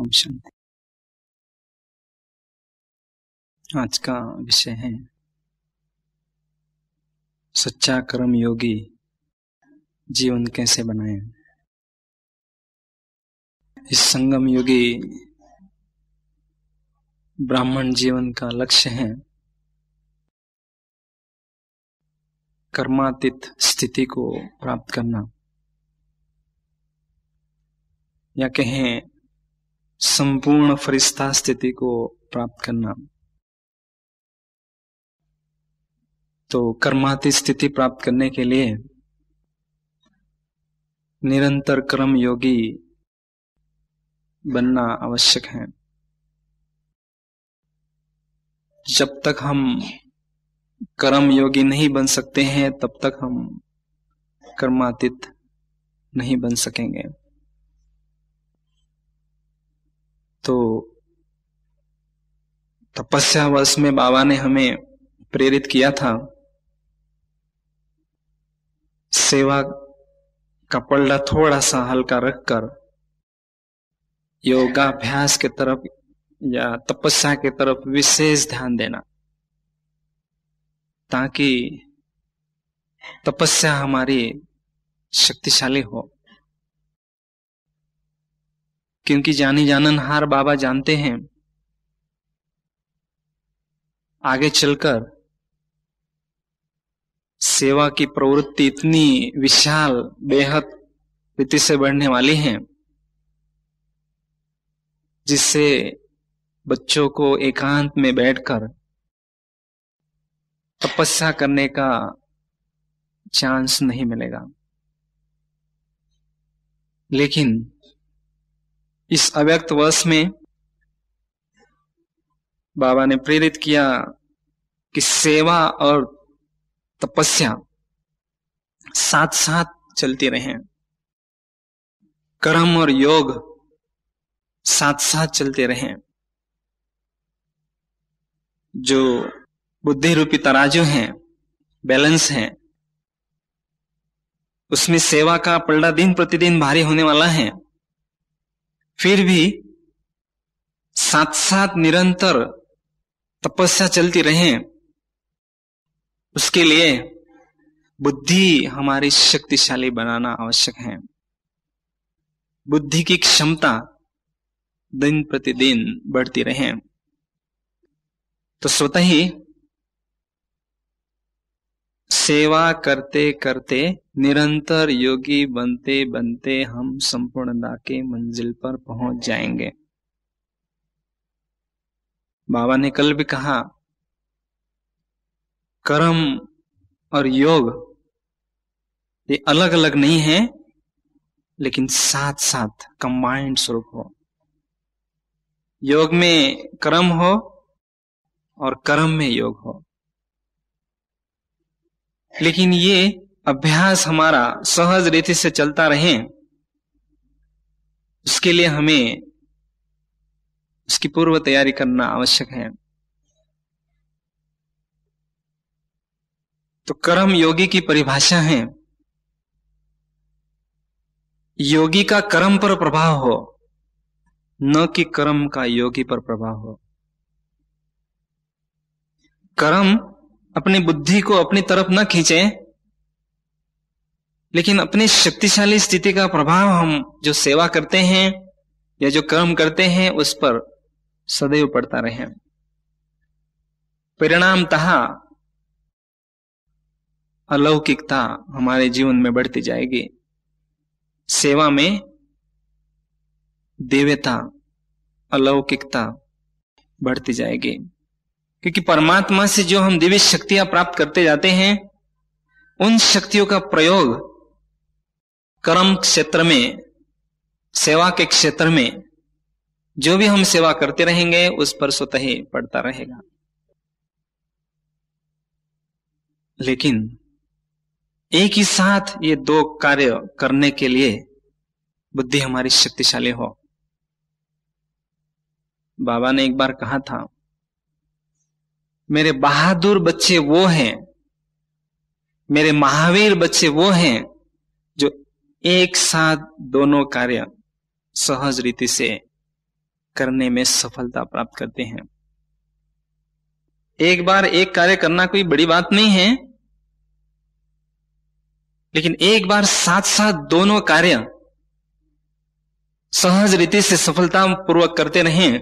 ओम शांति आज का विषय है सच्चा कर्म योगी जीवन कैसे बनाए इस संगम योगी ब्राह्मण जीवन का लक्ष्य है कर्मातीत स्थिति को प्राप्त करना या कहें संपूर्ण फरिश्ता स्थिति को प्राप्त करना तो कर्माती स्थिति प्राप्त करने के लिए निरंतर कर्म योगी बनना आवश्यक है जब तक हम कर्म योगी नहीं बन सकते हैं तब तक हम कर्मातीत नहीं बन सकेंगे तो तपस्या वर्ष में बाबा ने हमें प्रेरित किया था सेवा का पलडा थोड़ा सा हल्का रखकर योगाभ्यास के तरफ या तपस्या के तरफ विशेष ध्यान देना ताकि तपस्या हमारी शक्तिशाली हो क्योंकि जानी जाननहार बाबा जानते हैं आगे चलकर सेवा की प्रवृत्ति इतनी विशाल बेहद रीति से बढ़ने वाली है जिससे बच्चों को एकांत में बैठकर तपस्या करने का चांस नहीं मिलेगा लेकिन इस अव्यक्त वर्ष में बाबा ने प्रेरित किया कि सेवा और तपस्या साथ साथ चलती रहे कर्म और योग साथ साथ चलते रहे जो बुद्धि रूपी तराजू हैं बैलेंस है उसमें सेवा का पलड़ा दिन प्रतिदिन भारी होने वाला है फिर भी साथ साथ निरंतर तपस्या चलती रहे उसके लिए बुद्धि हमारी शक्तिशाली बनाना आवश्यक है बुद्धि की क्षमता दिन प्रतिदिन बढ़ती रहे तो स्वतः ही सेवा करते करते निरंतर योगी बनते बनते हम संपूर्णता के मंजिल पर पहुंच जाएंगे बाबा ने कल भी कहा कर्म और योग ये अलग अलग नहीं है लेकिन साथ साथ कंबाइंड स्वरूप हो योग में कर्म हो और कर्म में योग हो लेकिन ये अभ्यास हमारा सहज रीति से चलता रहे उसके लिए हमें उसकी पूर्व तैयारी करना आवश्यक है तो कर्म योगी की परिभाषा है योगी का कर्म पर प्रभाव हो न कि कर्म का योगी पर प्रभाव हो कर्म अपनी बुद्धि को अपनी तरफ न खींचे लेकिन अपनी शक्तिशाली स्थिति का प्रभाव हम जो सेवा करते हैं या जो कर्म करते हैं उस पर सदैव पड़ता रहे परिणाम तहा अलौकिकता हमारे जीवन में बढ़ती जाएगी सेवा में देवता अलौकिकता बढ़ती जाएगी क्योंकि परमात्मा से जो हम दिव्य शक्तियां प्राप्त करते जाते हैं उन शक्तियों का प्रयोग कर्म क्षेत्र में सेवा के क्षेत्र में जो भी हम सेवा करते रहेंगे उस पर स्वतः ही पड़ता रहेगा लेकिन एक ही साथ ये दो कार्य करने के लिए बुद्धि हमारी शक्तिशाली हो बाबा ने एक बार कहा था मेरे बहादुर बच्चे वो हैं मेरे महावीर बच्चे वो हैं जो एक साथ दोनों कार्य सहज रीति से करने में सफलता प्राप्त करते हैं एक बार एक कार्य करना कोई बड़ी बात नहीं है लेकिन एक बार साथ साथ दोनों कार्य सहज रीति से सफलता पूर्वक करते रहें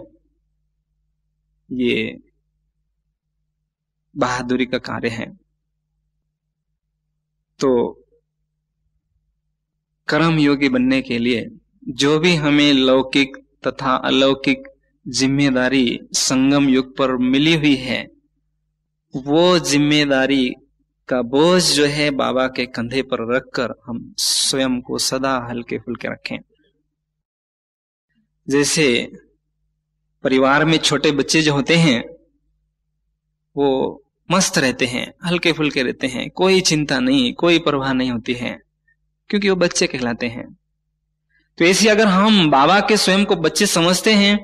ये बहादुरी का कार्य है तो कर्म योगी बनने के लिए जो भी हमें लौकिक तथा अलौकिक जिम्मेदारी संगम युग पर मिली हुई है वो जिम्मेदारी का बोझ जो है बाबा के कंधे पर रखकर हम स्वयं को सदा हल्के फुल्के रखें जैसे परिवार में छोटे बच्चे जो होते हैं वो मस्त रहते हैं हल्के फुल्के रहते हैं कोई चिंता नहीं कोई परवाह नहीं होती है क्योंकि वो बच्चे कहलाते हैं तो ऐसे अगर हम बाबा के स्वयं को बच्चे समझते हैं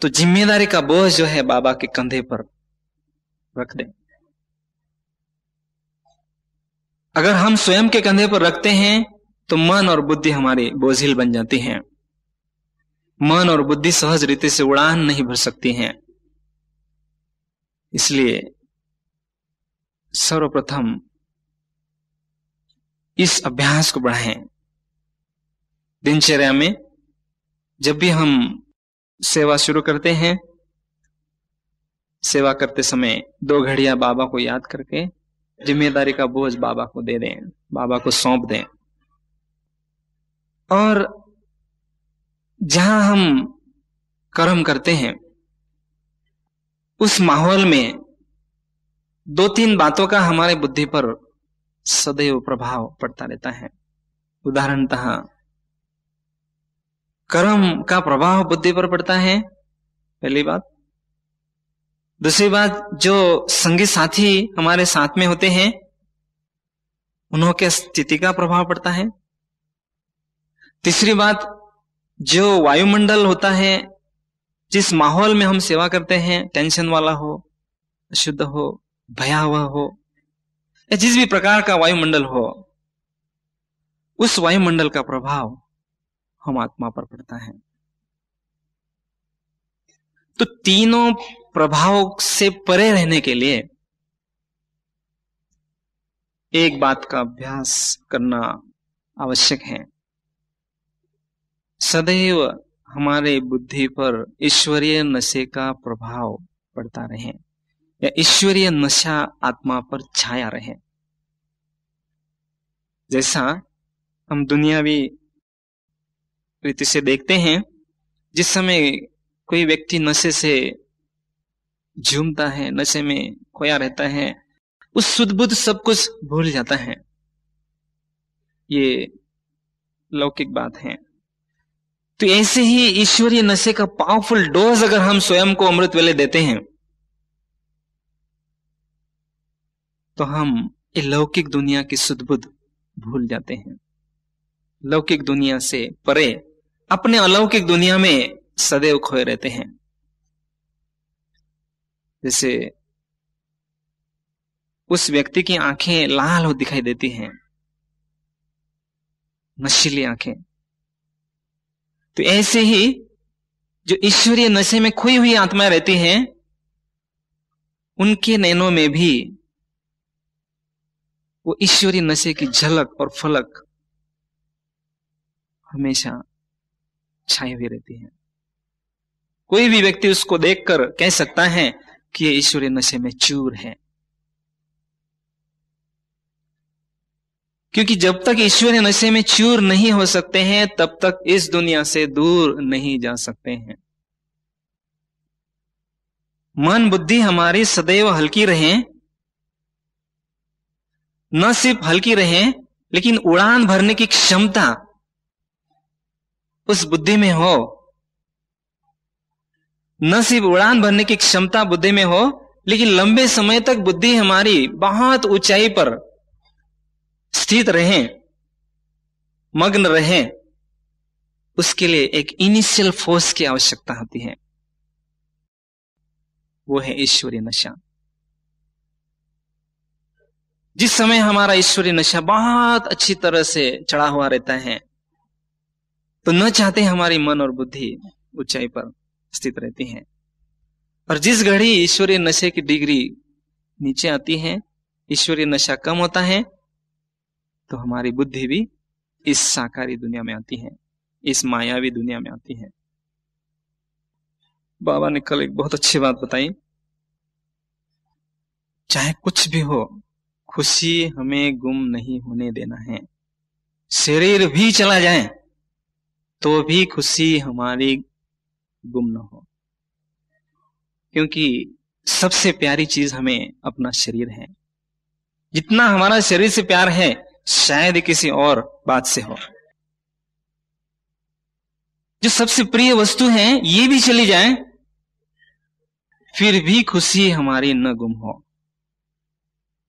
तो जिम्मेदारी का बोझ जो है बाबा के कंधे पर रख दें अगर हम स्वयं के कंधे पर रखते हैं तो मन और बुद्धि हमारी बोझिल बन जाती है मन और बुद्धि सहज रीति से उड़ान नहीं भर सकती हैं इसलिए सर्वप्रथम इस अभ्यास को बढ़ाएं दिनचर्या में जब भी हम सेवा शुरू करते हैं सेवा करते समय दो घड़िया बाबा को याद करके जिम्मेदारी का बोझ बाबा को दे दें बाबा को सौंप दें और जहां हम कर्म करते हैं उस माहौल में दो तीन बातों का हमारे बुद्धि पर सदैव प्रभाव पड़ता रहता है उदाहरणतः कर्म का प्रभाव बुद्धि पर पड़ता है पहली बात दूसरी बात जो संगी साथी हमारे साथ में होते हैं उन्हों के स्थिति का प्रभाव पड़ता है तीसरी बात जो वायुमंडल होता है जिस माहौल में हम सेवा करते हैं टेंशन वाला हो अशुद्ध हो भयावह हो या जिस भी प्रकार का वायुमंडल हो उस वायुमंडल का प्रभाव हम आत्मा पर पड़ता है तो तीनों प्रभाव से परे रहने के लिए एक बात का अभ्यास करना आवश्यक है सदैव हमारे बुद्धि पर ईश्वरीय नशे का प्रभाव पड़ता रहे या ईश्वरीय नशा आत्मा पर छाया रहे जैसा हम दुनियावी रीति से देखते हैं जिस समय कोई व्यक्ति नशे से झूमता है नशे में खोया रहता है उस सुदबुद्ध सब कुछ भूल जाता है ये लौकिक बात है तो ऐसे ही ईश्वरीय नशे का पावरफुल डोज अगर हम स्वयं को अमृत वेले देते हैं तो हम लौकिक दुनिया की सुदबुद भूल जाते हैं लौकिक दुनिया से परे अपने अलौकिक दुनिया में सदैव खोए रहते हैं जैसे उस व्यक्ति की आंखें लाल हो दिखाई देती हैं नशीली आंखें तो ऐसे ही जो ईश्वरीय नशे में खोई हुई आत्मा रहती है उनके नैनों में भी वो ईश्वरीय नशे की झलक और फलक हमेशा छाई हुई रहती है कोई भी व्यक्ति उसको देखकर कह सकता है कि ये ईश्वरीय नशे में चूर है क्योंकि जब तक ईश्वर नशे में चूर नहीं हो सकते हैं तब तक इस दुनिया से दूर नहीं जा सकते हैं मन बुद्धि हमारी सदैव हल्की रहे न सिर्फ हल्की रहे लेकिन उड़ान भरने की क्षमता उस बुद्धि में हो न सिर्फ उड़ान भरने की क्षमता बुद्धि में हो लेकिन लंबे समय तक बुद्धि हमारी बहुत ऊंचाई पर स्थित रहें मग्न रहें उसके लिए एक इनिशियल फोर्स की आवश्यकता होती है वो है ईश्वरीय नशा जिस समय हमारा ईश्वरीय नशा बहुत अच्छी तरह से चढ़ा हुआ रहता है तो न चाहते हमारी मन और बुद्धि ऊंचाई पर स्थित रहती है और जिस घड़ी ईश्वरीय नशे की डिग्री नीचे आती है ईश्वरीय नशा कम होता है तो हमारी बुद्धि भी इस साकारी दुनिया में आती है इस मायावी दुनिया में आती है बाबा ने कल एक बहुत अच्छी बात बताई चाहे कुछ भी हो खुशी हमें गुम नहीं होने देना है शरीर भी चला जाए तो भी खुशी हमारी गुम न हो क्योंकि सबसे प्यारी चीज हमें अपना शरीर है जितना हमारा शरीर से प्यार है शायद किसी और बात से हो जो सबसे प्रिय वस्तु है ये भी चली जाए फिर भी खुशी हमारी न गुम हो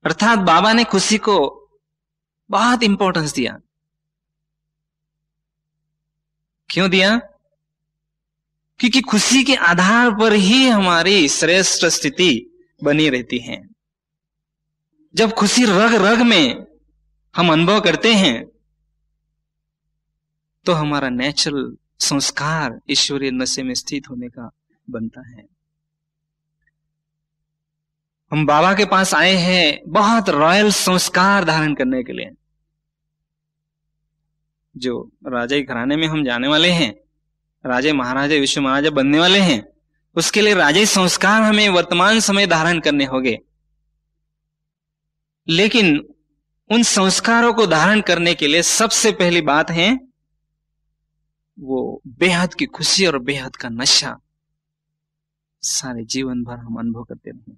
अर्थात बाबा ने खुशी को बहुत इंपॉर्टेंस दिया क्यों दिया क्योंकि खुशी के आधार पर ही हमारी श्रेष्ठ स्थिति बनी रहती है जब खुशी रग रग में हम अनुभव करते हैं तो हमारा नेचुरल संस्कार ईश्वरीय नशे में स्थित होने का बनता है हम बाबा के पास आए हैं बहुत रॉयल संस्कार धारण करने के लिए जो राजा घराने में हम जाने वाले हैं राजे महाराजा विश्व महाराजा बनने वाले हैं उसके लिए राजे संस्कार हमें वर्तमान समय धारण करने होंगे लेकिन उन संस्कारों को धारण करने के लिए सबसे पहली बात है वो बेहद की खुशी और बेहद का नशा सारे जीवन भर हम अनुभव करते रहे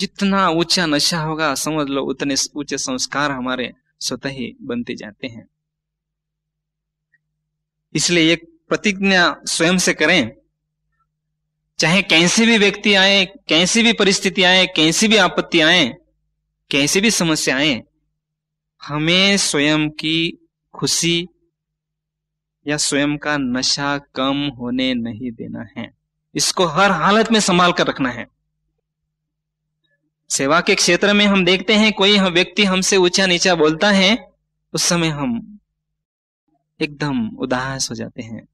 जितना ऊंचा नशा होगा समझ लो उतने ऊंचे संस्कार हमारे स्वतः ही बनते जाते हैं इसलिए एक प्रतिज्ञा स्वयं से करें चाहे कैसे भी व्यक्ति आए कैसी भी परिस्थिति आए कैसी भी आपत्ति आए कैसी भी समस्याएं हमें स्वयं की खुशी या स्वयं का नशा कम होने नहीं देना है इसको हर हालत में संभाल कर रखना है सेवा के क्षेत्र में हम देखते हैं कोई हम व्यक्ति हमसे ऊंचा नीचा बोलता है उस समय हम एकदम उदास हो जाते हैं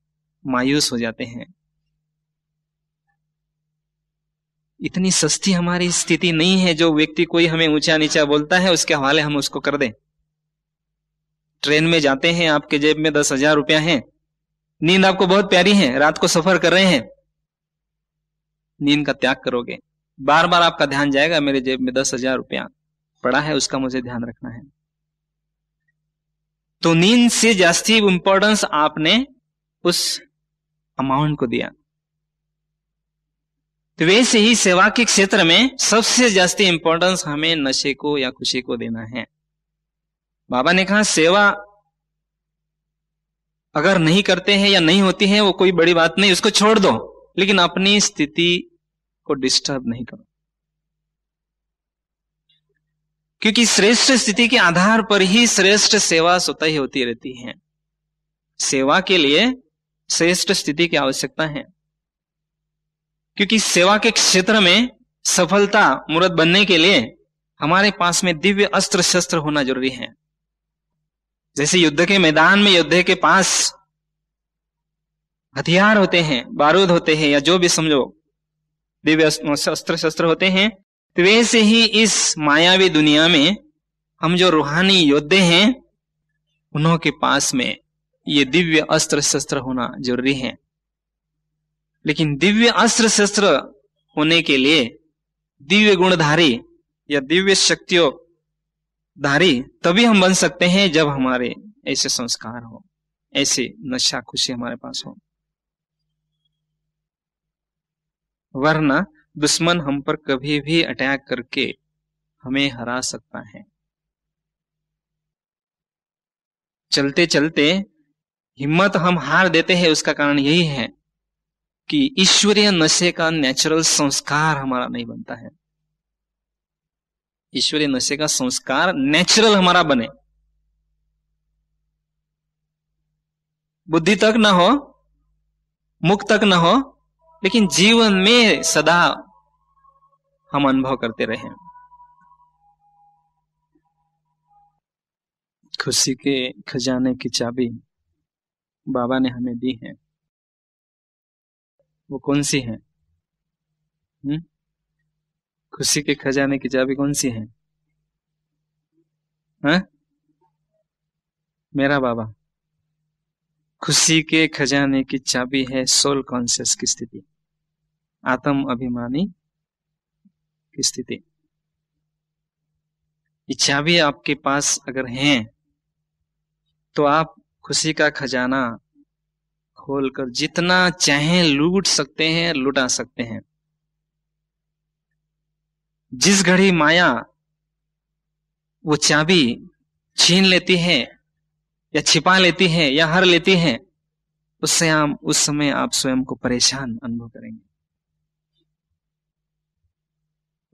मायूस हो जाते हैं इतनी सस्ती हमारी स्थिति नहीं है जो व्यक्ति कोई हमें ऊंचा नीचा बोलता है उसके हवाले हम उसको कर दें ट्रेन में जाते हैं आपके जेब में दस हजार रुपया है नींद आपको बहुत प्यारी है रात को सफर कर रहे हैं नींद का त्याग करोगे बार बार आपका ध्यान जाएगा मेरे जेब में दस हजार रुपया पड़ा है उसका मुझे ध्यान रखना है तो नींद से जास्ती इंपॉर्टेंस आपने उस अमाउंट को दिया तो वैसे ही सेवा के क्षेत्र में सबसे जास्ती इंपॉर्टेंस हमें नशे को या खुशी को देना है बाबा ने कहा सेवा अगर नहीं करते हैं या नहीं होती है वो कोई बड़ी बात नहीं उसको छोड़ दो लेकिन अपनी स्थिति को डिस्टर्ब नहीं करो क्योंकि श्रेष्ठ स्थिति के आधार पर ही श्रेष्ठ सेवा स्वतः होती रहती है सेवा के लिए श्रेष्ठ स्थिति की आवश्यकता है क्योंकि सेवा के क्षेत्र में सफलता मूर्त बनने के लिए हमारे पास में दिव्य अस्त्र शस्त्र होना जरूरी है जैसे युद्ध के मैदान में युद्ध के पास हथियार होते हैं बारूद होते हैं या जो भी समझो दिव्य अस्त्र शस्त्र होते हैं तो वैसे ही इस मायावी दुनिया में हम जो रूहानी योद्धे हैं उन्हों के पास में ये दिव्य अस्त्र शस्त्र होना जरूरी है लेकिन दिव्य अस्त्र शस्त्र होने के लिए दिव्य गुणधारी या दिव्य शक्तियों धारी तभी हम बन सकते हैं जब हमारे ऐसे संस्कार हो ऐसे नशा खुशी हमारे पास हो वरना दुश्मन हम पर कभी भी अटैक करके हमें हरा सकता है चलते चलते हिम्मत हम हार देते हैं उसका कारण यही है कि ईश्वरीय नशे का नेचुरल संस्कार हमारा नहीं बनता है ईश्वरीय नशे का संस्कार नेचुरल हमारा बने बुद्धि तक ना हो मुख तक ना हो लेकिन जीवन में सदा हम अनुभव करते रहे खुशी के खजाने की चाबी बाबा ने हमें दी है वो कौन सी है खुशी के खजाने की चाबी कौन सी है हा? मेरा बाबा खुशी के खजाने की चाबी है सोल कॉन्शियस की स्थिति आत्म अभिमानी की स्थिति ये चाबी आपके पास अगर है तो आप खुशी का खजाना खोलकर जितना चाहे लूट सकते हैं लुटा सकते हैं जिस घड़ी माया वो चाबी छीन लेती है या छिपा लेती है या हर लेती है उससे हम उस समय आप स्वयं को परेशान अनुभव करेंगे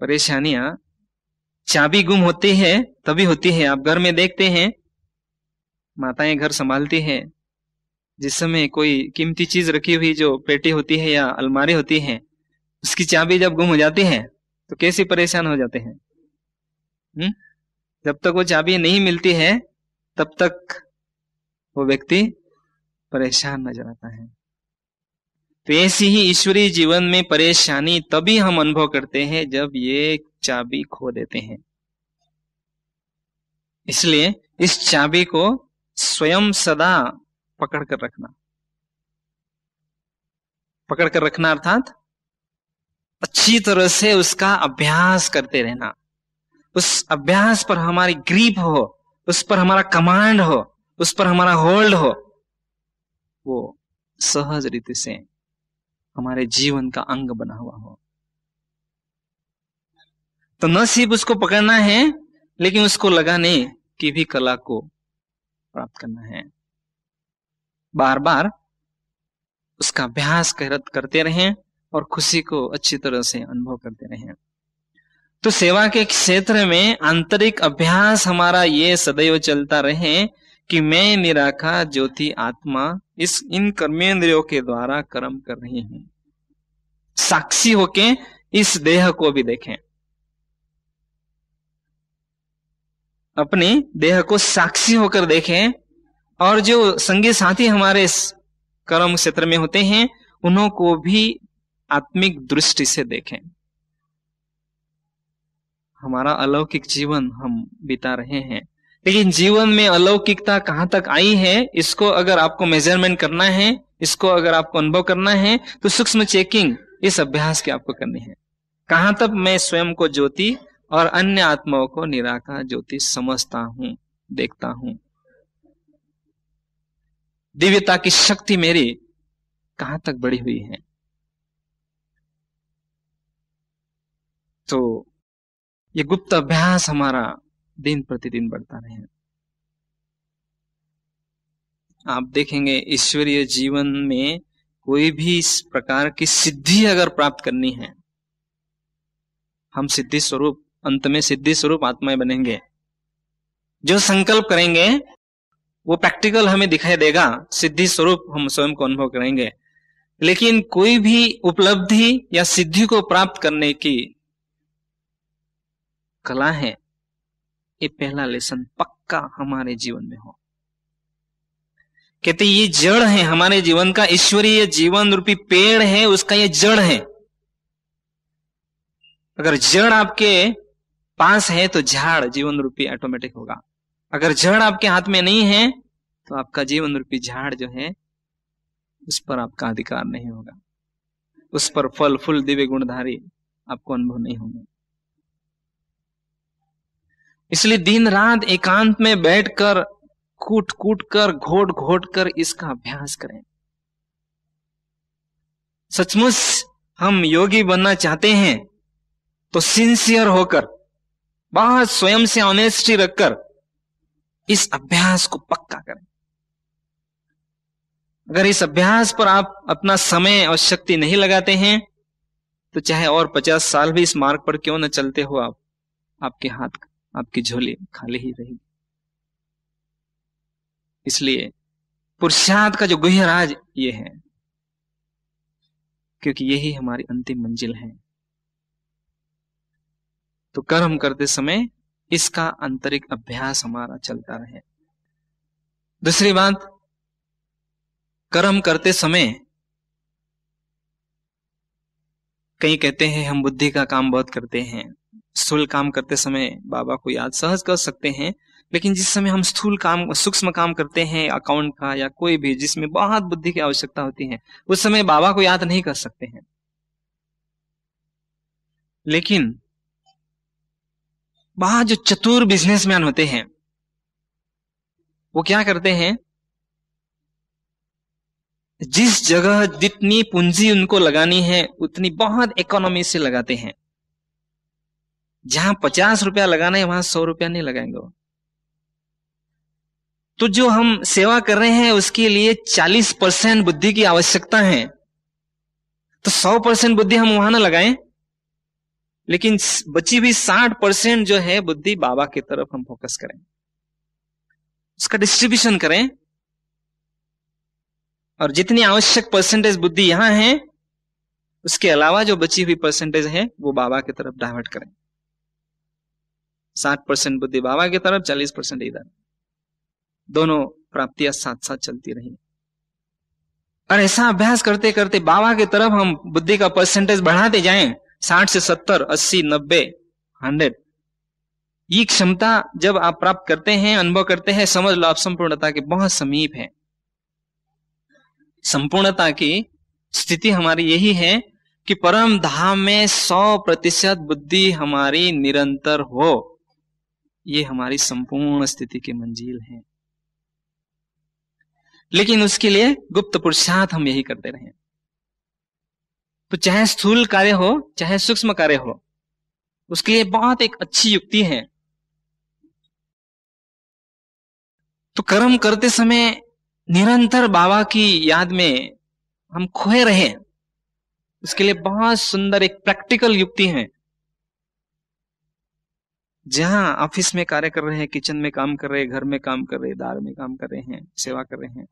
परेशानियां चाबी गुम होती है तभी होती है आप घर में देखते हैं माताएं घर संभालती हैं जिस समय कोई कीमती चीज रखी हुई जो पेटी होती है या अलमारी होती है उसकी चाबी जब गुम हो जाती है तो कैसे परेशान हो जाते हैं हुँ? जब तक वो चाबी नहीं मिलती है तब तक वो व्यक्ति परेशान नजर आता है तो ऐसी ही ईश्वरीय जीवन में परेशानी तभी हम अनुभव करते हैं जब ये चाबी खो देते हैं इसलिए इस चाबी को स्वयं सदा पकड़ कर रखना पकड़ कर रखना अर्थात अच्छी तरह से उसका अभ्यास करते रहना उस अभ्यास पर हमारी ग्रीप हो उस पर हमारा कमांड हो उस पर हमारा होल्ड हो वो सहज रीति से हमारे जीवन का अंग बना हुआ हो तो न सिर्फ उसको पकड़ना है लेकिन उसको लगाने की भी कला को प्राप्त करना है बार बार उसका अभ्यास करते रहें और खुशी को अच्छी तरह से अनुभव करते रहें तो सेवा के क्षेत्र में आंतरिक अभ्यास हमारा ये सदैव चलता रहे कि मैं निराखा ज्योति आत्मा इस इन कर्मेंद्रियों के द्वारा कर्म कर रही हूं साक्षी होके इस देह को भी देखें अपने देह को साक्षी होकर देखें और जो संगी साथी हमारे कर्म क्षेत्र में होते हैं उन्हों को भी आत्मिक दृष्टि से देखें हमारा अलौकिक जीवन हम बिता रहे हैं लेकिन जीवन में अलौकिकता कहां तक आई है इसको अगर आपको मेजरमेंट करना है इसको अगर आपको अनुभव करना है तो सूक्ष्म चेकिंग इस अभ्यास की आपको करनी है कहां तक मैं स्वयं को ज्योति और अन्य आत्माओं को निराकार ज्योति समझता हूं देखता हूँ दिव्यता की शक्ति मेरी कहां तक बढ़ी हुई है तो ये गुप्त अभ्यास हमारा दिन प्रतिदिन बढ़ता रहे आप देखेंगे ईश्वरीय जीवन में कोई भी इस प्रकार की सिद्धि अगर प्राप्त करनी है हम सिद्धि स्वरूप अंत में सिद्धि स्वरूप आत्माएं बनेंगे जो संकल्प करेंगे वो प्रैक्टिकल हमें दिखाई देगा सिद्धि स्वरूप हम स्वयं को अनुभव करेंगे लेकिन कोई भी उपलब्धि या सिद्धि को प्राप्त करने की कला है ये पहला लेसन पक्का हमारे जीवन में हो कहते ये जड़ है हमारे जीवन का ईश्वरीय जीवन रूपी पेड़ है उसका ये जड़ है अगर जड़ आपके पास है तो झाड़ जीवन रूपी ऑटोमेटिक होगा अगर जड़ आपके हाथ में नहीं है तो आपका जीवन रूपी झाड़ जो है उस पर आपका अधिकार नहीं होगा उस पर फल फूल दिव्य गुणधारी आपको अनुभव नहीं होंगे इसलिए दिन रात एकांत में बैठकर कूट कूट कर घोट घोट कर इसका अभ्यास करें सचमुच हम योगी बनना चाहते हैं तो सिंसियर होकर बहुत स्वयं से ऑनेस्टी रखकर इस अभ्यास को पक्का करें अगर इस अभ्यास पर आप अपना समय और शक्ति नहीं लगाते हैं तो चाहे और पचास साल भी इस मार्ग पर क्यों न चलते हो आप आपके हाथ आपकी झोली खाली ही रहेगी इसलिए पुरुषार्थ का जो गुह राज ये है क्योंकि यही हमारी अंतिम मंजिल है तो कर्म करते समय इसका आंतरिक अभ्यास हमारा चलता रहे दूसरी बात कर्म करते समय कई कहते हैं हम बुद्धि का काम बहुत करते हैं स्थूल काम करते समय बाबा को याद सहज कर सकते हैं लेकिन जिस समय हम स्थूल काम सूक्ष्म काम करते हैं अकाउंट का या कोई भी जिसमें बहुत बुद्धि की आवश्यकता होती है उस समय बाबा को याद नहीं कर सकते हैं लेकिन वहां जो चतुर बिजनेसमैन होते हैं वो क्या करते हैं जिस जगह जितनी पूंजी उनको लगानी है उतनी बहुत इकोनॉमी से लगाते हैं जहां पचास रुपया लगाना है वहां सौ रुपया नहीं लगाएंगे वो तो जो हम सेवा कर रहे हैं उसके लिए चालीस परसेंट बुद्धि की आवश्यकता है तो सौ परसेंट बुद्धि हम वहां ना लगाएं लेकिन बची हुई साठ परसेंट जो है बुद्धि बाबा की तरफ हम फोकस करें उसका डिस्ट्रीब्यूशन करें और जितनी आवश्यक परसेंटेज बुद्धि यहां है उसके अलावा जो बची हुई परसेंटेज है वो बाबा की तरफ डाइवर्ट करें साठ परसेंट बुद्धि बाबा की तरफ चालीस परसेंट इधर दोनों प्राप्तियां साथ साथ चलती रही और ऐसा अभ्यास करते करते बाबा की तरफ हम बुद्धि का परसेंटेज बढ़ाते जाएं साठ से सत्तर अस्सी नब्बे हंड्रेड ये क्षमता जब आप प्राप्त करते हैं अनुभव करते हैं समझ लो आप संपूर्णता के बहुत समीप है संपूर्णता की स्थिति हमारी यही है कि परम धाम में सौ प्रतिशत बुद्धि हमारी निरंतर हो ये हमारी संपूर्ण स्थिति की मंजिल है लेकिन उसके लिए गुप्त पुरुषार्थ हम यही करते रहे तो चाहे स्थूल कार्य हो चाहे सूक्ष्म कार्य हो उसके लिए बहुत एक अच्छी युक्ति है तो कर्म करते समय निरंतर बाबा की याद में हम खोए रहे उसके लिए बहुत सुंदर एक प्रैक्टिकल युक्ति है जहां ऑफिस में कार्य कर रहे हैं किचन में काम कर रहे हैं घर में काम कर रहे हैं दार में काम कर रहे हैं सेवा कर रहे हैं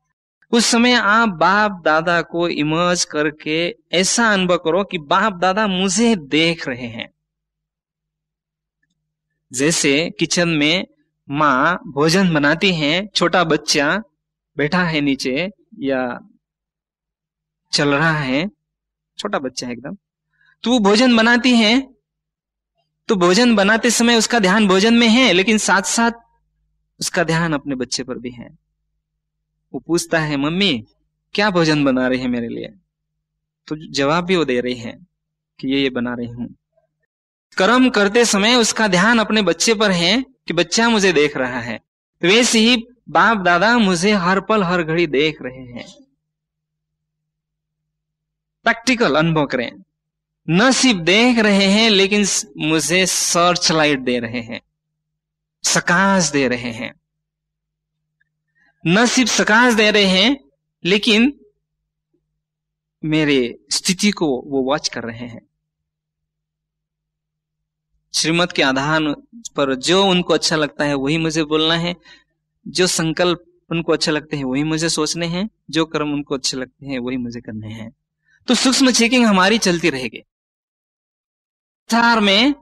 उस समय आप बाप दादा को इमर्ज करके ऐसा अनुभव करो कि बाप दादा मुझे देख रहे हैं जैसे किचन में माँ भोजन बनाती है छोटा बच्चा बैठा है नीचे या चल रहा है छोटा बच्चा है एकदम तो वो भोजन बनाती है तो भोजन बनाते समय उसका ध्यान भोजन में है लेकिन साथ साथ उसका ध्यान अपने बच्चे पर भी है वो पूछता है मम्मी क्या भोजन बना रही है मेरे लिए तो जवाब भी वो दे रही है कि ये ये बना रही हूं कर्म करते समय उसका ध्यान अपने बच्चे पर है कि बच्चा मुझे देख रहा है तो वैसे ही बाप दादा मुझे हर पल हर घड़ी देख रहे हैं प्रैक्टिकल अनुभव करें न सिर्फ देख रहे हैं लेकिन मुझे सर्च लाइट दे रहे हैं सकाश दे रहे हैं न सिर्फ सकाश दे रहे हैं लेकिन मेरे स्थिति को वो वॉच कर रहे हैं श्रीमत के आधार पर जो उनको अच्छा लगता है वही मुझे बोलना है जो संकल्प उनको अच्छे लगते हैं वही मुझे सोचने हैं जो कर्म उनको अच्छे लगते हैं वही मुझे करने हैं तो सूक्ष्म चेकिंग हमारी चलती रहेगी संसार में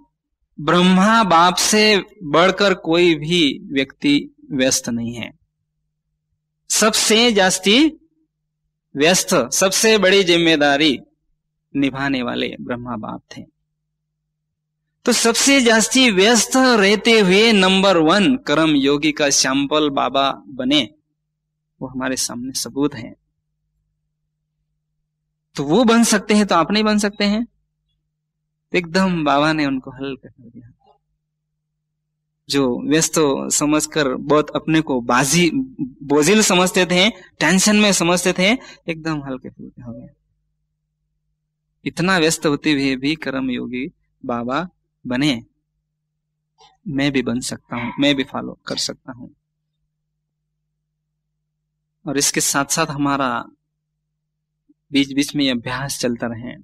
ब्रह्मा बाप से बढ़कर कोई भी व्यक्ति व्यस्त नहीं है सबसे जास्ती व्यस्त सबसे बड़ी जिम्मेदारी निभाने वाले ब्रह्मा बाप थे तो सबसे जास्ती व्यस्त रहते हुए नंबर वन कर्म योगी का श्याम्पल बाबा बने वो हमारे सामने सबूत है तो वो बन सकते हैं तो आप नहीं बन सकते हैं एकदम बाबा ने उनको हल कर दिया जो व्यस्त समझकर बहुत अपने को बाजी बोझिल समझते थे टेंशन में समझते थे एकदम हल्के फुल्के हो गए इतना व्यस्त होते हुए भी कर्म योगी बाबा बने मैं भी बन सकता हूं मैं भी फॉलो कर सकता हूं और इसके साथ साथ हमारा बीच बीच में अभ्यास चलता रहे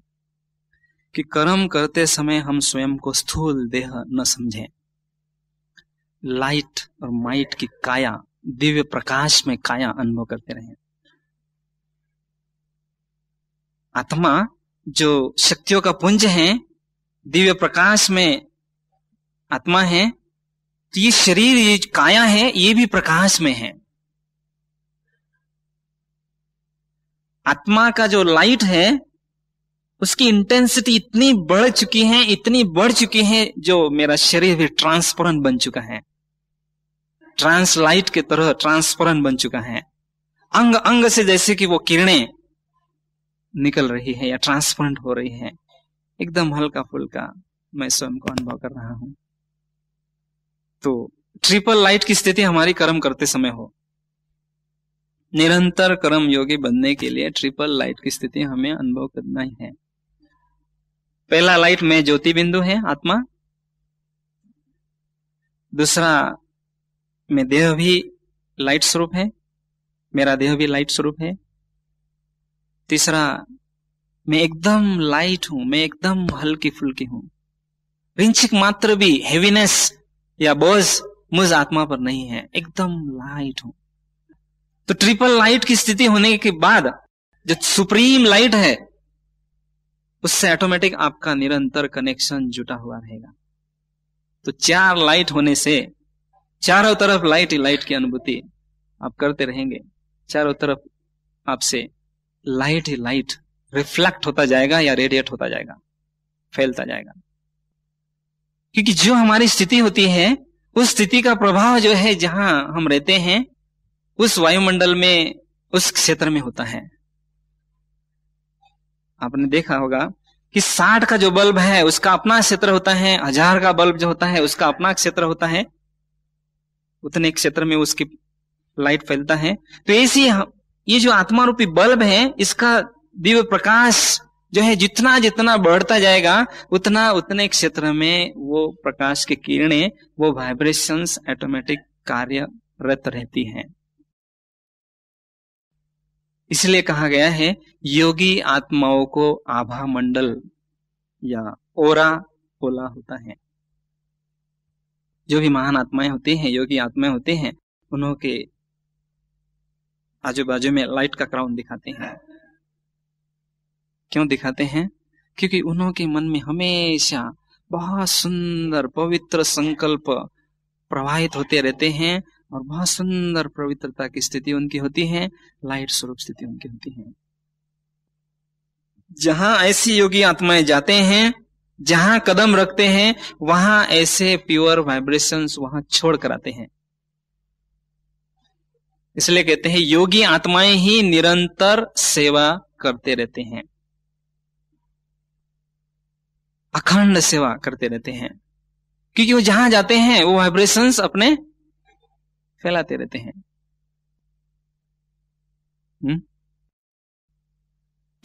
कि कर्म करते समय हम स्वयं को स्थूल देह न समझें लाइट और माइट की काया दिव्य प्रकाश में काया अनुभव करते रहे आत्मा जो शक्तियों का पुंज है दिव्य प्रकाश में आत्मा है तो ये शरीर ये काया है ये भी प्रकाश में है आत्मा का जो लाइट है उसकी इंटेंसिटी इतनी बढ़ चुकी है इतनी बढ़ चुकी है जो मेरा शरीर भी ट्रांसपरेंट बन चुका है ट्रांसलाइट के तरह ट्रांसपरेंट बन चुका है अंग अंग से जैसे कि वो किरणें निकल रही है या ट्रांसपरेंट हो रही है एकदम हल्का फुल्का मैं स्वयं को अनुभव कर रहा हूं तो ट्रिपल लाइट की स्थिति हमारी कर्म करते समय हो निरंतर कर्म योगी बनने के लिए ट्रिपल लाइट की स्थिति हमें अनुभव करना ही है पहला लाइट में ज्योति बिंदु है आत्मा दूसरा में देह भी लाइट स्वरूप है मेरा देह भी लाइट स्वरूप है तीसरा मैं एकदम लाइट हूं मैं एकदम हल्की फुल्की हूं रिंचिक मात्र भी हेवीनेस या बोझ मुझ आत्मा पर नहीं है एकदम लाइट हूं तो ट्रिपल लाइट की स्थिति होने के बाद जो सुप्रीम लाइट है उससे ऑटोमेटिक आपका निरंतर कनेक्शन जुटा हुआ रहेगा तो चार लाइट होने से चारों तरफ लाइट ही लाइट की अनुभूति आप करते रहेंगे चारों तरफ आपसे लाइट ही लाइट रिफ्लेक्ट होता जाएगा या रेडिएट होता जाएगा फैलता जाएगा क्योंकि जो हमारी स्थिति होती है उस स्थिति का प्रभाव जो है जहां हम रहते हैं उस वायुमंडल में उस क्षेत्र में होता है आपने देखा होगा कि साठ का जो बल्ब है उसका अपना क्षेत्र होता है हजार का बल्ब जो होता है उसका अपना क्षेत्र होता है उतने क्षेत्र में उसकी लाइट फैलता है तो ऐसी ये जो आत्मा रूपी बल्ब है इसका दिव्य प्रकाश जो है जितना जितना बढ़ता जाएगा उतना उतने क्षेत्र में वो प्रकाश की किरणें वो वाइब्रेशंस ऑटोमेटिक कार्यरत रहती हैं इसलिए कहा गया है योगी आत्माओं को आभा मंडल या ओरा बोला होता है जो भी महान आत्माएं होती हैं योगी आत्माएं होते हैं उन्हों के आजू बाजू में लाइट का क्राउन दिखाते हैं क्यों दिखाते हैं क्योंकि उन्हों के मन में हमेशा बहुत सुंदर पवित्र संकल्प प्रवाहित होते रहते हैं और बहुत सुंदर पवित्रता की स्थिति उनकी होती है लाइट स्वरूप स्थिति उनकी होती है जहां ऐसी योगी आत्माएं जाते हैं जहां कदम रखते हैं वहां ऐसे प्योर वाइब्रेशंस वहां छोड़ कर आते हैं इसलिए कहते हैं योगी आत्माएं ही निरंतर सेवा करते रहते हैं अखंड सेवा करते रहते हैं क्योंकि वो जहां जाते हैं वो वाइब्रेशंस अपने फैलाते रहते हैं हुँ? हम्म?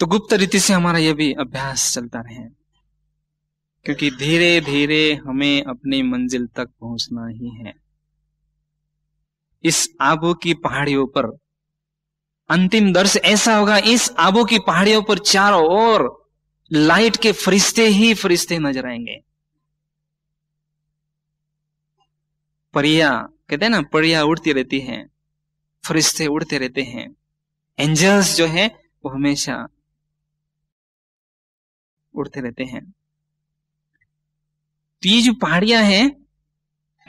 तो गुप्त रीति से हमारा यह भी अभ्यास चलता रहे क्योंकि धीरे धीरे हमें अपनी मंजिल तक पहुंचना ही है इस आबो की पहाड़ियों पर अंतिम दर्श ऐसा होगा इस आबो की पहाड़ियों पर चारों ओर लाइट के फरिश्ते ही फरिश्ते नजर आएंगे परिया कहते हैं ना परिया उड़ती रहती है फरिश्ते उड़ते रहते हैं एंजल्स जो है वो हमेशा उड़ते रहते हैं तो ये जो पहाड़ियां हैं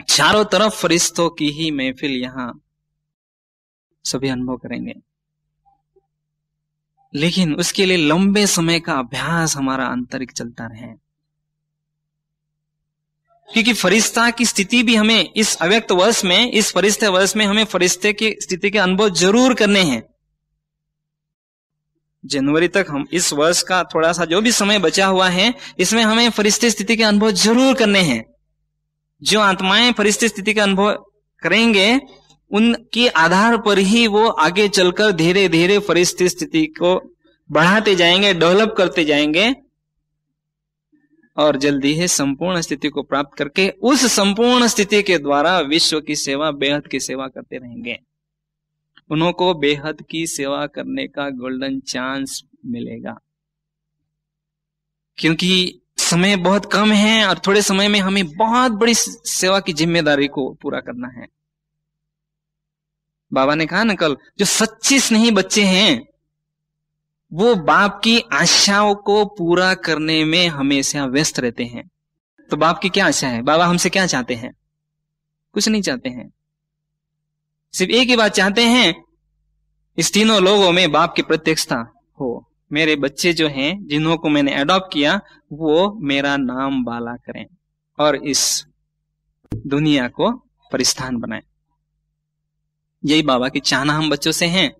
चारों तरफ फरिश्तों की ही महफिल यहां सभी अनुभव करेंगे लेकिन उसके लिए लंबे समय का अभ्यास हमारा आंतरिक चलता रहे क्योंकि फरिश्ता की स्थिति भी हमें इस अव्यक्त वर्ष में इस फरिश्ते वर्ष में हमें फरिश्ते की स्थिति के अनुभव जरूर करने हैं जनवरी तक हम इस वर्ष का थोड़ा सा जो भी समय बचा हुआ है इसमें हमें फरिश्ते स्थिति के अनुभव जरूर करने हैं जो आत्माएं फरिश्ते स्थिति के अनुभव करेंगे उनके आधार पर ही वो आगे चलकर धीरे धीरे फरिश्ते स्थिति को बढ़ाते जाएंगे डेवलप करते जाएंगे और जल्दी ही संपूर्ण स्थिति को प्राप्त करके उस संपूर्ण स्थिति के द्वारा विश्व की सेवा बेहद की सेवा करते रहेंगे उन्हों को बेहद की सेवा करने का गोल्डन चांस मिलेगा क्योंकि समय बहुत कम है और थोड़े समय में हमें बहुत बड़ी सेवा की जिम्मेदारी को पूरा करना है बाबा ने कहा ना कल जो सच्चे स्नेही बच्चे हैं वो बाप की आशाओं को पूरा करने में हमेशा व्यस्त रहते हैं तो बाप की क्या आशा है बाबा हमसे क्या चाहते हैं कुछ नहीं चाहते हैं सिर्फ एक ही बात चाहते हैं इस तीनों लोगों में बाप की प्रत्यक्षता हो मेरे बच्चे जो हैं जिन्हों को मैंने अडॉप्ट किया वो मेरा नाम बाला करें और इस दुनिया को परिस्थान बनाए यही बाबा की चाहना हम बच्चों से हैं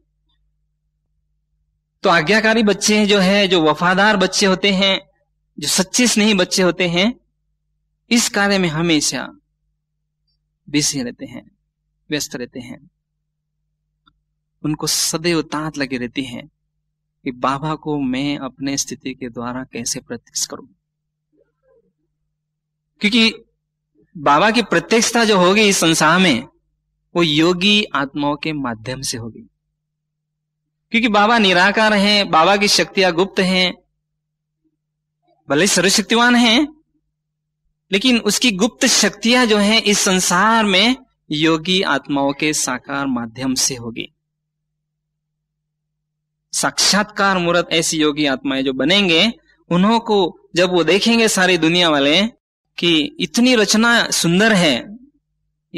तो आज्ञाकारी बच्चे जो है जो वफादार बच्चे होते हैं जो सच्चे स्नेही बच्चे होते हैं इस कार्य में हमेशा बिजी रहते हैं व्यस्त रहते हैं उनको सदैव तांत लगी रहती है कि बाबा को मैं अपने स्थिति के द्वारा कैसे प्रत्यक्ष करूं क्योंकि बाबा की प्रत्यक्षता जो होगी इस संसार में वो योगी आत्माओं के माध्यम से होगी क्योंकि बाबा निराकार हैं बाबा की शक्तियां गुप्त हैं भले सर्वशक्तिवान हैं लेकिन उसकी गुप्त शक्तियां जो हैं इस संसार में योगी आत्माओं के साकार माध्यम से होगी साक्षात्कार मूर्त ऐसी योगी आत्माएं जो बनेंगे उन्हों को जब वो देखेंगे सारी दुनिया वाले कि इतनी रचना सुंदर है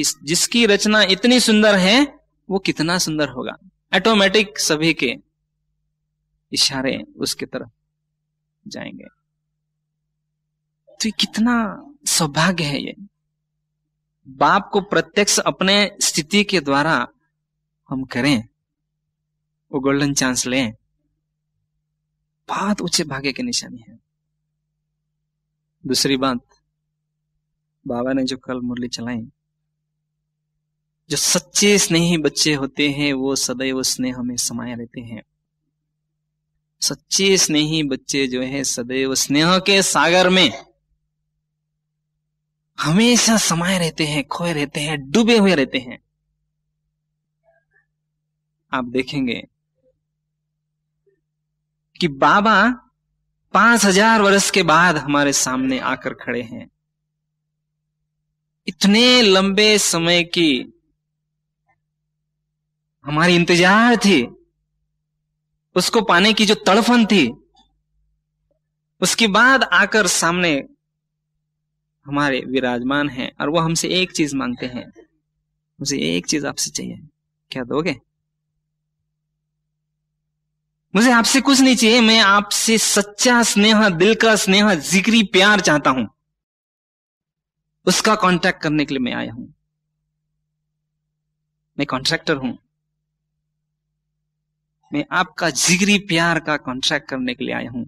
इस जिसकी रचना इतनी सुंदर है वो कितना सुंदर होगा ऑटोमेटिक सभी के इशारे उसकी तरफ जाएंगे तो ये कितना सौभाग्य है ये बाप को प्रत्यक्ष अपने स्थिति के द्वारा हम करें वो गोल्डन चांस लें बहुत ऊंचे भाग्य की निशानी है दूसरी बात बाबा ने जो कल मुरली चलाई जो सच्चे स्नेही बच्चे होते हैं वो सदैव स्नेह में समाये रहते हैं सच्चे स्नेही बच्चे जो है सदैव स्नेह के सागर में हमेशा समाये रहते हैं खोए रहते हैं डूबे हुए रहते हैं आप देखेंगे कि बाबा पांच हजार वर्ष के बाद हमारे सामने आकर खड़े हैं इतने लंबे समय की हमारी इंतजार थी उसको पाने की जो तड़फन थी उसके बाद आकर सामने हमारे विराजमान हैं और वो हमसे एक चीज मांगते हैं मुझे एक चीज आपसे चाहिए क्या दोगे मुझे आपसे कुछ नहीं चाहिए मैं आपसे सच्चा स्नेह दिल का स्नेह जिक्री प्यार चाहता हूं उसका कांटेक्ट करने के लिए मैं आया हूं मैं कॉन्ट्रैक्टर हूं मैं आपका जिगरी प्यार का कॉन्ट्रैक्ट करने के लिए आया हूं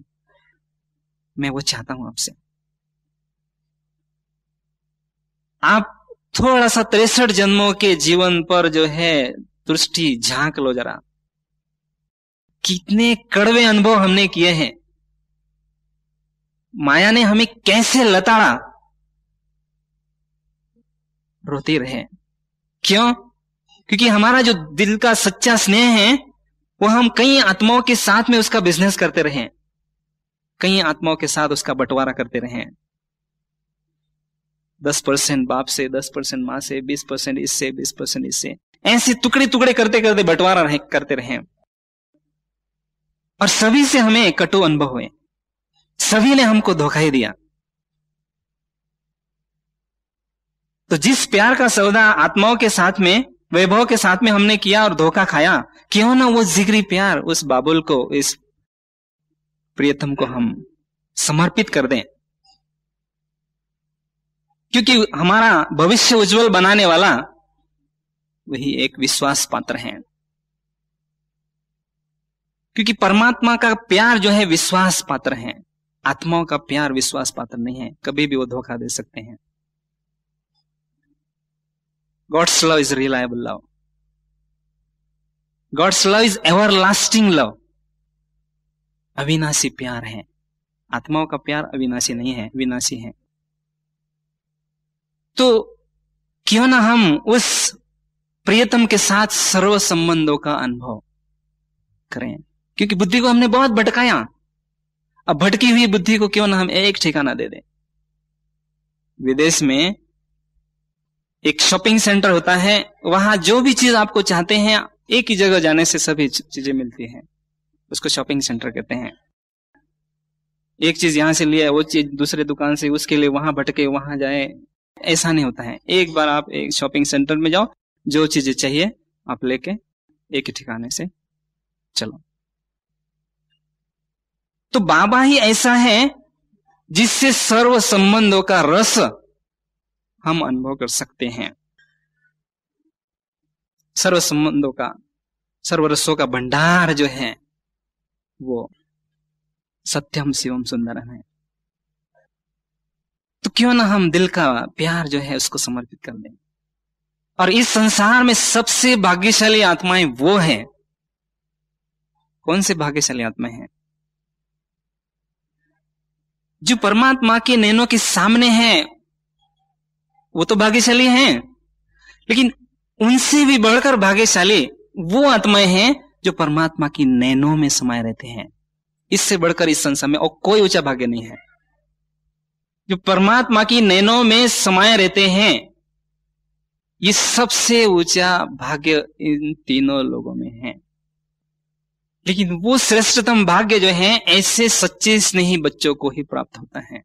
मैं वो चाहता हूं आपसे आप थोड़ा सा तिरसठ जन्मों के जीवन पर जो है दृष्टि झांक लो जरा कितने कड़वे अनुभव हमने किए हैं माया ने हमें कैसे लताड़ा रोते रहे क्यों क्योंकि हमारा जो दिल का सच्चा स्नेह है वो हम कई आत्माओं के साथ में उसका बिजनेस करते रहे कई आत्माओं के साथ उसका बंटवारा करते रहे दस परसेंट बाप से दस परसेंट माँ से बीस परसेंट इससे बीस परसेंट इससे ऐसे टुकड़े टुकड़े करते करते बंटवारा रहे, करते रहे और सभी से हमें कटु अनुभव हुए सभी ने हमको धोखा ही दिया तो जिस प्यार का सौदा आत्माओं के साथ में वैभव के साथ में हमने किया और धोखा खाया क्यों ना वो जिगरी प्यार उस बाबुल को इस प्रियतम को हम समर्पित कर दें क्योंकि हमारा भविष्य उज्जवल बनाने वाला वही एक विश्वास पात्र है क्योंकि परमात्मा का प्यार जो है विश्वास पात्र है आत्माओं का प्यार विश्वास पात्र नहीं है कभी भी वो धोखा दे सकते हैं God's love is reliable love. God's love is everlasting love. अविनाशी प्यार है आत्माओं का प्यार अविनाशी नहीं है विनाशी है तो क्यों ना हम उस प्रियतम के साथ सर्व संबंधों का अनुभव करें क्योंकि बुद्धि को हमने बहुत भटकाया अब भटकी हुई बुद्धि को क्यों ना हम एक ठिकाना दे दें विदेश में एक शॉपिंग सेंटर होता है वहां जो भी चीज आपको चाहते हैं एक ही जगह जाने से सभी चीजें मिलती हैं उसको शॉपिंग सेंटर कहते हैं एक चीज यहां से लिया वो चीज दूसरे दुकान से उसके लिए वहां भटके वहां जाए ऐसा नहीं होता है एक बार आप एक शॉपिंग सेंटर में जाओ जो चीजें चाहिए आप लेके एक ही ठिकाने से चलो तो बाबा ही ऐसा है जिससे सर्व संबंधों का रस हम अनुभव कर सकते हैं सर्व संबंधों का सर्व रसों का भंडार जो है वो सत्यम शिवम सुंदरम है तो क्यों ना हम दिल का प्यार जो है उसको समर्पित कर दें और इस संसार में सबसे भाग्यशाली आत्माएं वो हैं कौन से भाग्यशाली आत्माएं हैं जो परमात्मा के नैनों के सामने हैं वो तो भाग्यशाली हैं लेकिन उनसे भी बढ़कर भाग्यशाली वो आत्माएं हैं जो परमात्मा की नैनों में समाये रहते हैं इससे बढ़कर इस संसार में और कोई ऊंचा भाग्य नहीं है जो परमात्मा की नैनों में समाये रहते हैं ये सबसे ऊंचा भाग्य इन तीनों लोगों में है लेकिन वो श्रेष्ठतम भाग्य जो है ऐसे सच्चे स्नेही बच्चों को ही प्राप्त होता है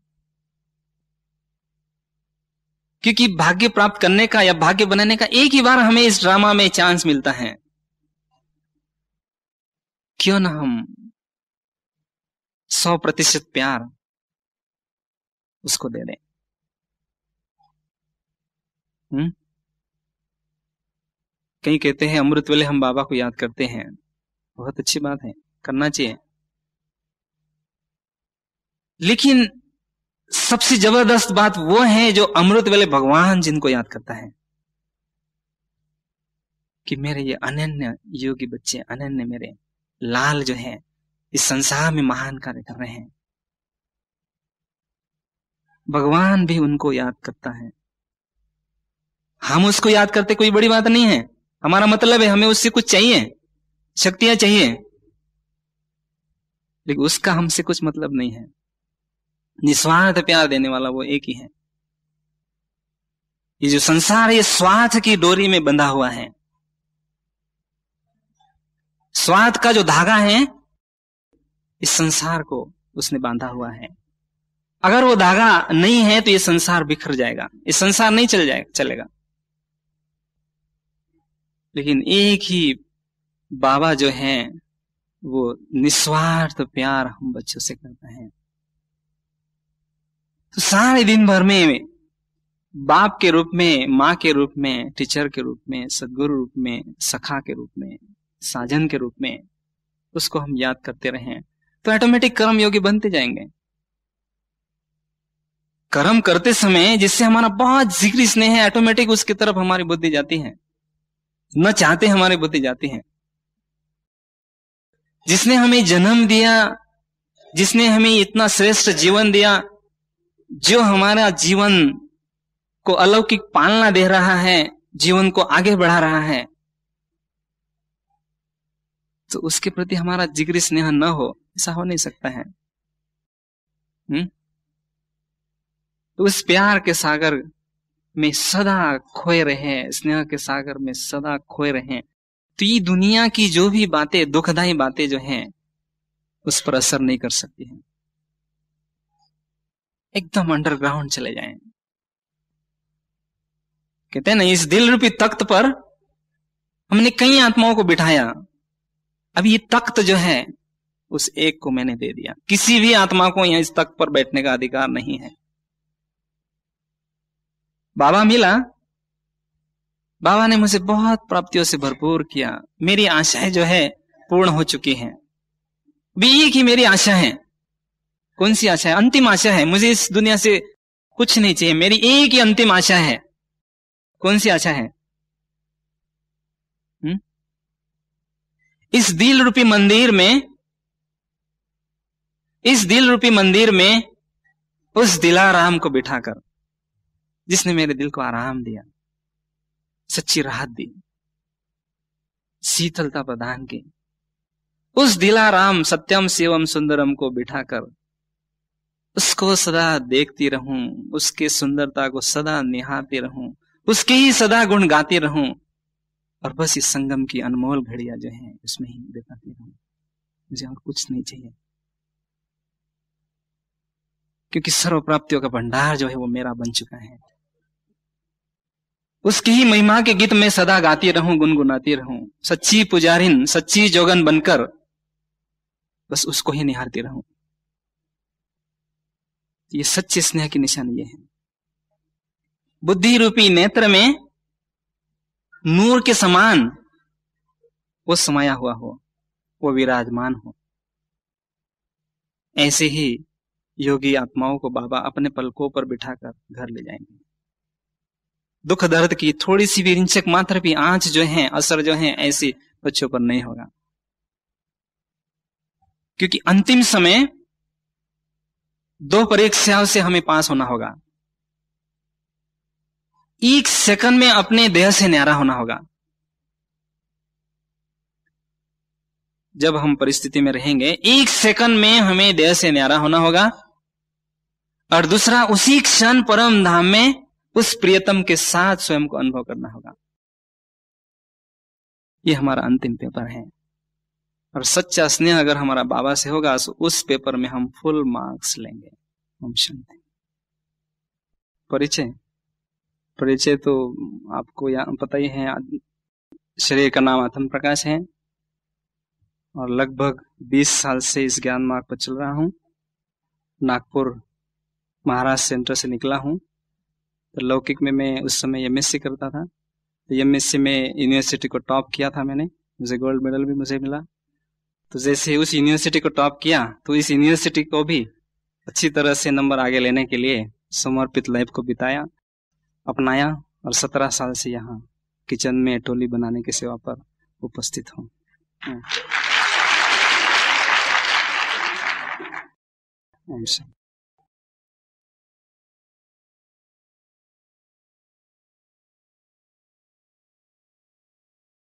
क्योंकि भाग्य प्राप्त करने का या भाग्य बनाने का एक ही बार हमें इस ड्रामा में चांस मिलता है क्यों ना हम सौ प्रतिशत प्यार उसको दे दें हम्म कई कहते हैं अमृत वेले हम बाबा को याद करते हैं बहुत अच्छी बात है करना चाहिए लेकिन सबसे जबरदस्त बात वो है जो अमृत वाले भगवान जिनको याद करता है कि मेरे ये अनन्य योगी बच्चे अनन्य मेरे लाल जो है इस संसार में महान कार्य कर रहे हैं भगवान भी उनको याद करता है हम उसको याद करते कोई बड़ी बात नहीं है हमारा मतलब है हमें उससे कुछ चाहिए शक्तियां चाहिए लेकिन उसका हमसे कुछ मतलब नहीं है निस्वार्थ प्यार देने वाला वो एक ही है ये जो संसार है ये स्वार्थ की डोरी में बंधा हुआ है स्वार्थ का जो धागा है इस संसार को उसने बांधा हुआ है अगर वो धागा नहीं है तो ये संसार बिखर जाएगा ये संसार नहीं चल जाएगा चलेगा लेकिन एक ही बाबा जो है वो निस्वार्थ प्यार हम बच्चों से करते हैं सारे दिन भर में बाप के रूप में माँ के रूप में टीचर के रूप में सदगुरु रूप में सखा के रूप में साजन के रूप में उसको हम याद करते रहे तो ऑटोमेटिक कर्म योगी बनते जाएंगे कर्म करते समय जिससे हमारा बहुत जिक्र स्नेह है ऑटोमेटिक उसकी तरफ हमारी बुद्धि जाती है न चाहते हमारी बुद्धि जाती है जिसने हमें जन्म दिया जिसने हमें इतना श्रेष्ठ जीवन दिया जो हमारा जीवन को अलौकिक पालना दे रहा है जीवन को आगे बढ़ा रहा है तो उसके प्रति हमारा जिगरी स्नेह न हो ऐसा हो नहीं सकता है हम्म? तो उस प्यार के सागर में सदा खोए रहे स्नेह के सागर में सदा खोए रहे तो ये दुनिया की जो भी बातें दुखदाई बातें जो हैं उस पर असर नहीं कर सकती है एकदम अंडरग्राउंड चले जाएं कहते हैं ना इस दिल रूपी तख्त पर हमने कई आत्माओं को बिठाया अब ये तख्त जो है उस एक को मैंने दे दिया किसी भी आत्मा को यहां इस तख्त पर बैठने का अधिकार नहीं है बाबा मिला बाबा ने मुझे बहुत प्राप्तियों से भरपूर किया मेरी आशाएं जो है पूर्ण हो चुकी हैं भी एक ही मेरी आशा है कौन सी आशा है अंतिम आशा है मुझे इस दुनिया से कुछ नहीं चाहिए मेरी एक ही अंतिम आशा है कौन सी आशा है हुँ? हम्म? इस दिल रूपी मंदिर में इस दिल रूपी मंदिर में उस दिलाराम को बिठाकर जिसने मेरे दिल को आराम दिया सच्ची राहत दी शीतलता प्रदान की उस दिलाराम सत्यम शिवम सुंदरम को बिठाकर उसको सदा देखती रहूं उसके सुंदरता को सदा निहारती रहूं उसके ही सदा गुण गाती रहूं और बस इस संगम की अनमोल घड़िया जो है उसमें ही बिताती रहूं मुझे और कुछ नहीं चाहिए क्योंकि सर्व प्राप्तियों का भंडार जो है वो मेरा बन चुका है उसकी ही महिमा के गीत में सदा गाती रहूं गुनगुनाती रहूं सच्ची पुजारिन सच्ची जोगन बनकर बस उसको ही निहारती रहूं ये सच्चे स्नेह की निशानी ये है बुद्धि रूपी नेत्र में नूर के समान वो समाया हुआ हो वो विराजमान हो ऐसे ही योगी आत्माओं को बाबा अपने पलकों पर बिठाकर घर ले जाएंगे दुख दर्द की थोड़ी सी भी रिंचक मात्र भी आंच जो है असर जो है ऐसे बच्चों पर नहीं होगा क्योंकि अंतिम समय दो परीक्षाओं से हमें पास होना होगा एक सेकंड में अपने देह से न्यारा होना होगा जब हम परिस्थिति में रहेंगे एक सेकंड में हमें देह से न्यारा होना होगा और दूसरा उसी क्षण परम धाम में उस प्रियतम के साथ स्वयं को अनुभव करना होगा यह हमारा अंतिम पेपर है और सच्चा स्नेह अगर हमारा बाबा से होगा तो उस पेपर में हम फुल मार्क्स लेंगे परिचय परिचय तो आपको पता ही है श्रेय का नाम आत्म प्रकाश है और लगभग 20 साल से इस ज्ञान मार्ग पर चल रहा हूँ नागपुर महाराष्ट्र सेंटर से निकला हूँ तो लौकिक में मैं उस समय एम करता था तो एम में यूनिवर्सिटी को टॉप किया था मैंने मुझे गोल्ड मेडल भी मुझे मिला तो जैसे उस यूनिवर्सिटी को टॉप किया तो इस यूनिवर्सिटी को भी अच्छी तरह से नंबर आगे लेने के लिए समर्पित लाइफ को बिताया अपनाया और सत्रह साल से यहाँ किचन में टोली बनाने की सेवा पर उपस्थित हूँ हाँ। हाँ